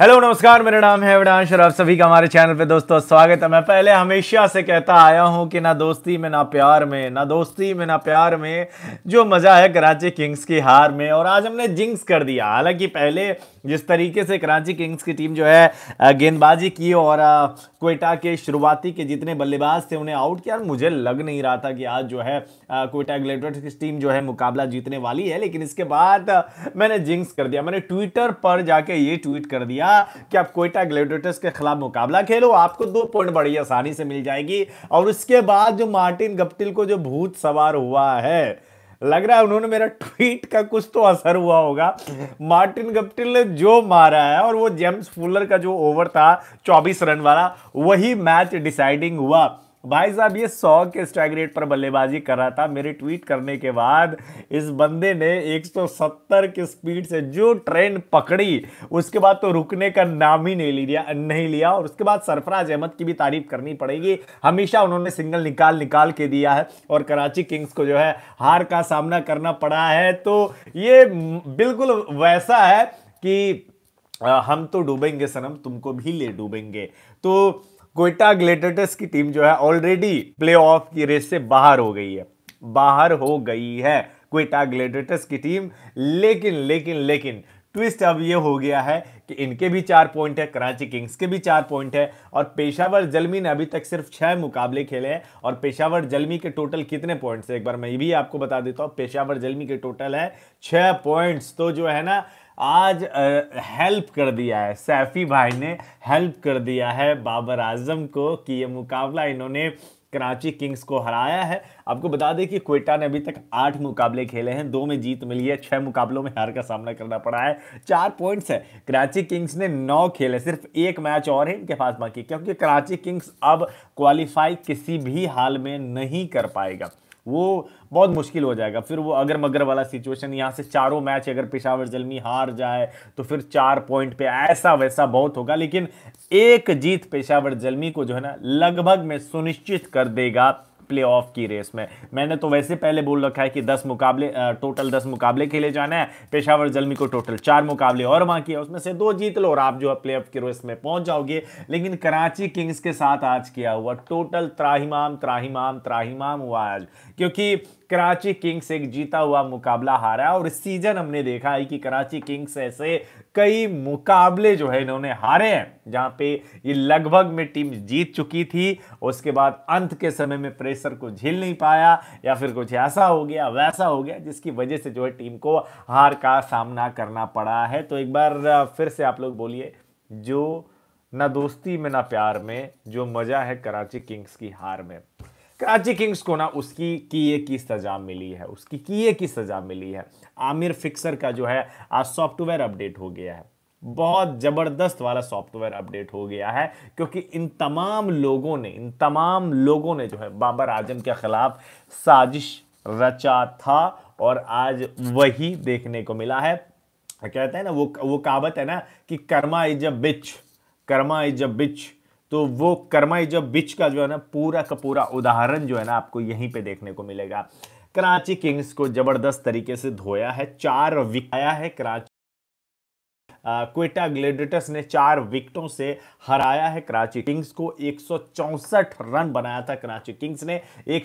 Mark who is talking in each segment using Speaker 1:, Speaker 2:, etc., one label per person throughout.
Speaker 1: hello नमस्कार मेरा नाम है अविनाश और आप सभी का हमारे चैनल पे दोस्तों स्वागत है मैं पहले हमेशा से कहता आया हूँ कि ना दोस्ती में ना प्यार में ना दोस्ती में ना प्यार में जो मज़ा है कराची किंग्स की हार में और आज हमने जिंक्स कर दिया हालांकि पहले जिस तरीके से कराची किंग्स की टीम जो है गेंदबाजी की और कोयटा के शुरुआती के जितने बल्लेबाज थे उन्हें आउट किया मुझे लग नहीं रहा था कि आज जो है कोयटा ग्लेटर्स की टीम जो है मुकाबला जीतने वाली है लेकिन इसके बाद मैंने जिंक्स कर दिया मैंने ट्विटर पर जाके ये ट्वीट कर दिया कि आप कोयटा ग्लेटर्स के खिलाफ मुकाबला खेलो आपको दो पॉइंट बड़ी आसानी से मिल जाएगी और उसके बाद जो मार्टिन गप्टिल को जो भूत सवार हुआ है लग रहा है उन्होंने मेरा ट्वीट का कुछ तो असर हुआ होगा मार्टिन गप्टिल ने जो मारा है और वो जेम्स फुलर का जो ओवर था 24 रन वाला वही मैच डिसाइडिंग हुआ भाई साहब ये सौ के स्ट्राइक रेट पर बल्लेबाजी कर रहा था मेरे ट्वीट करने के बाद इस बंदे ने 170 की स्पीड से जो ट्रेन पकड़ी उसके बाद तो रुकने का नाम ही नहीं लिया नहीं लिया और उसके बाद सरफराज अहमद की भी तारीफ करनी पड़ेगी हमेशा उन्होंने सिंगल निकाल निकाल के दिया है और कराची किंग्स को जो है हार का सामना करना पड़ा है तो ये बिल्कुल वैसा है कि हम तो डूबेंगे सनम तुमको भी ले डूबेंगे तो कोयटा ग्लेटर्स की टीम जो है ऑलरेडी प्ले ऑफ की रेस से बाहर हो गई है बाहर हो गई है कोयटा ग्लेटर्स की टीम लेकिन लेकिन लेकिन ट्विस्ट अब ये हो गया है कि इनके भी चार पॉइंट है कराची किंग्स के भी चार पॉइंट है और पेशावर जलमी ने अभी तक सिर्फ छह मुकाबले खेले हैं और पेशावर जलमी के टोटल कितने पॉइंट्स है एक बार मैं ये भी आपको बता देता हूँ पेशावर जलमी के टोटल है छः पॉइंट्स तो जो है ना आज हेल्प कर दिया है सैफी भाई ने हेल्प कर दिया है बाबर आजम को कि ये मुकाबला इन्होंने कराची किंग्स को हराया है आपको बता दें कि क्वेटा ने अभी तक आठ मुकाबले खेले हैं दो में जीत मिली है छह मुकाबलों में हार का सामना करना पड़ा है चार पॉइंट्स है कराची किंग्स ने नौ खेले सिर्फ एक मैच और है इनके पास बाकी क्योंकि कराची किंग्स अब क्वालिफाई किसी भी हाल में नहीं कर पाएगा वो बहुत मुश्किल हो जाएगा फिर वो अगर मगर वाला सिचुएशन यहाँ से चारों मैच अगर पेशावर जलमी हार जाए तो फिर चार पॉइंट पे ऐसा वैसा बहुत होगा लेकिन एक जीत पेशावर जलमी को जो है ना लगभग में सुनिश्चित कर देगा प्ले ऑफ की रेस में मैंने तो वैसे पहले बोल रखा है कि दस मुकाबले टोटल दस मुकाबले खेले जाना है पेशावर जलमी को टोटल चार मुकाबले और वहाँ किया उसमें से दो जीत लो और आप जो है प्ले की रेस में पहुँच जाओगे लेकिन कराची किंग्स के साथ आज किया हुआ टोटल त्राहीमाम त्राहीमाम त्राहीमाम हुआ आज क्योंकि कराची किंग्स एक जीता हुआ मुकाबला हारा और इस सीजन हमने देखा है कि कराची किंग्स ऐसे कई मुकाबले जो है इन्होंने हारे हैं जहां पे ये लगभग में टीम जीत चुकी थी उसके बाद अंत के समय में प्रेशर को झेल नहीं पाया या फिर कुछ ऐसा हो गया वैसा हो गया जिसकी वजह से जो है टीम को हार का सामना करना पड़ा है तो एक बार फिर से आप लोग बोलिए जो ना दोस्ती में ना प्यार में जो मज़ा है कराची किंग्स की हार में कराची किंग्स को ना उसकी किए की सज़ा मिली है उसकी किए की सज़ा मिली है आमिर फिक्सर का जो है आज सॉफ्टवेयर अपडेट हो गया है बहुत ज़बरदस्त वाला सॉफ्टवेयर अपडेट हो गया है क्योंकि इन तमाम लोगों ने इन तमाम लोगों ने जो है बाबर आजम के ख़िलाफ़ साजिश रचा था और आज वही देखने को मिला है कहते हैं ना वो वो कहावत है ना कि karma is a bitch karma is a bitch तो वो कर्मा जो बिच का जो है ना पूरा का पूरा उदाहरण जो है ना आपको यहीं पे देखने को मिलेगा कराची किंग्स को जबरदस्त तरीके से धोया है चार विकाया है कराची क्वेटा ग्लेडिएटर्स ने चार विकेटों से हराया है कराची किंग्स को एक रन बनाया था कराची किंग्स ने एक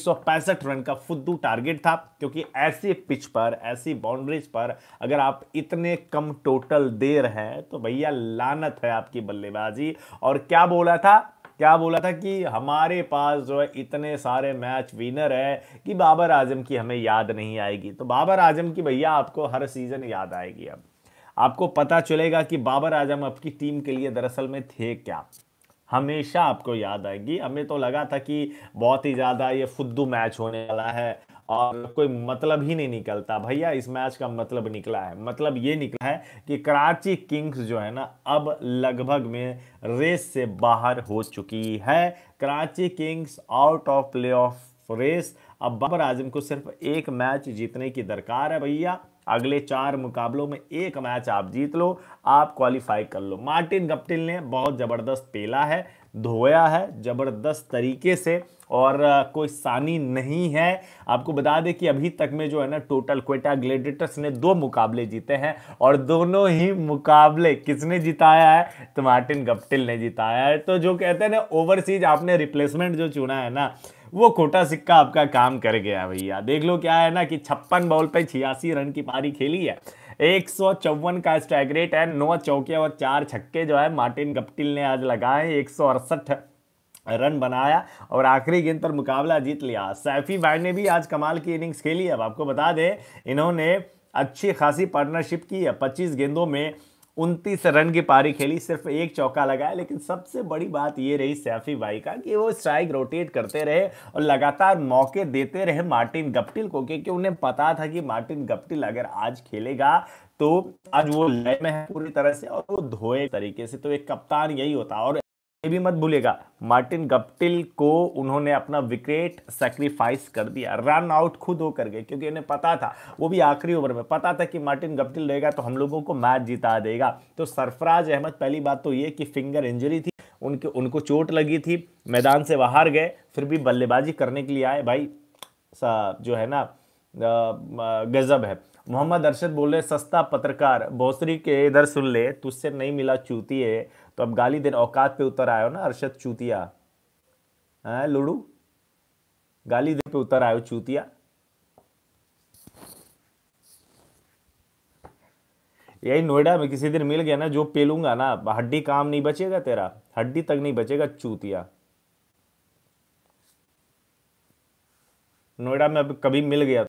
Speaker 1: रन का फुद्दू टारगेट था क्योंकि ऐसी पिच पर ऐसी बाउंड्रीज पर अगर आप इतने कम टोटल दे रहे हैं तो भैया लानत है आपकी बल्लेबाजी और क्या बोला था क्या बोला था कि हमारे पास जो है इतने सारे मैच विनर है कि बाबर आजम की हमें याद नहीं आएगी तो बाबर आजम की भैया आपको हर सीज़न याद आएगी अब आपको पता चलेगा कि बाबर आजम आपकी टीम के लिए दरअसल में थे क्या हमेशा आपको याद आएगी हमें तो लगा था कि बहुत ही ज़्यादा ये फुद्दू मैच होने वाला है और कोई मतलब ही नहीं निकलता भैया इस मैच का मतलब निकला है मतलब ये निकला है कि कराची किंग्स जो है ना अब लगभग में रेस से बाहर हो चुकी है Karachi kings out of playoff race अब बाबर आजम को सिर्फ एक मैच जीतने की दरकार है भैया अगले चार मुकाबलों में एक मैच आप जीत लो आप क्वालिफाई कर लो मार्टिन गप्टिल ने बहुत ज़बरदस्त पेला है धोया है ज़बरदस्त तरीके से और कोई सानी नहीं है आपको बता दें कि अभी तक में जो है ना टोटल क्वेटा ग्लेडिटर्स ने दो मुकाबले जीते हैं और दोनों ही मुकाबले किसने जिताया है तो मार्टिन गप्टिल ने जिताया है तो जो कहते हैं ना ओवरसीज आपने रिप्लेसमेंट जो चुना है ना वो खोटा सिक्का आपका काम कर गया भैया देख लो क्या है ना कि छप्पन बॉल पे छियासी रन की पारी खेली है एक सौ चौवन का स्ट्राइक रेट है नौ चौके और चार छक्के जो है मार्टिन गप्टिल ने आज लगाए एक सौ अड़सठ रन बनाया और आखिरी गेंद पर मुकाबला जीत लिया सैफी भाई ने भी आज कमाल की इनिंग्स खेली अब आपको बता दें इन्होंने अच्छी खासी पार्टनरशिप की है पच्चीस गेंदों में उनतीस रन की पारी खेली सिर्फ एक चौका लगाया लेकिन सबसे बड़ी बात ये रही सैफी भाई का कि वो स्ट्राइक रोटेट करते रहे और लगातार मौके देते रहे मार्टिन गप्टिल को क्योंकि उन्हें पता था कि मार्टिन गप्टिल अगर आज खेलेगा तो आज वो लय में है पूरी तरह से और वो धोए तरीके से तो एक कप्तान यही होता और ये भी मत भूलिएगा मार्टिन गप्टिल को उन्होंने अपना विकेट सेक्रीफाइस कर दिया रन आउट खुद होकर गए क्योंकि उन्हें पता था वो भी आखिरी ओवर में पता था कि मार्टिन गप्टिल रहेगा तो हम लोगों को मैच जिता देगा तो सरफराज अहमद पहली बात तो ये कि फिंगर इंजरी थी उनके उनको चोट लगी थी मैदान से बाहर गए फिर भी बल्लेबाजी करने के लिए आए भाई जो है ना गज़ब है मोहम्मद अरशद बोले सस्ता पत्रकार भोसरी के इधर सुन ले तुझसे नहीं मिला चूती है तो अब गाली देने औकात पे उतर आयो ना अरशद चूतिया हैं लुड़ू गाली दे पे उतर आयो चूतिया यही नोएडा में किसी दिन मिल गया ना जो पेलूंगा ना हड्डी काम नहीं बचेगा तेरा हड्डी तक नहीं बचेगा चूतिया नोएडा में अब कभी मिल गया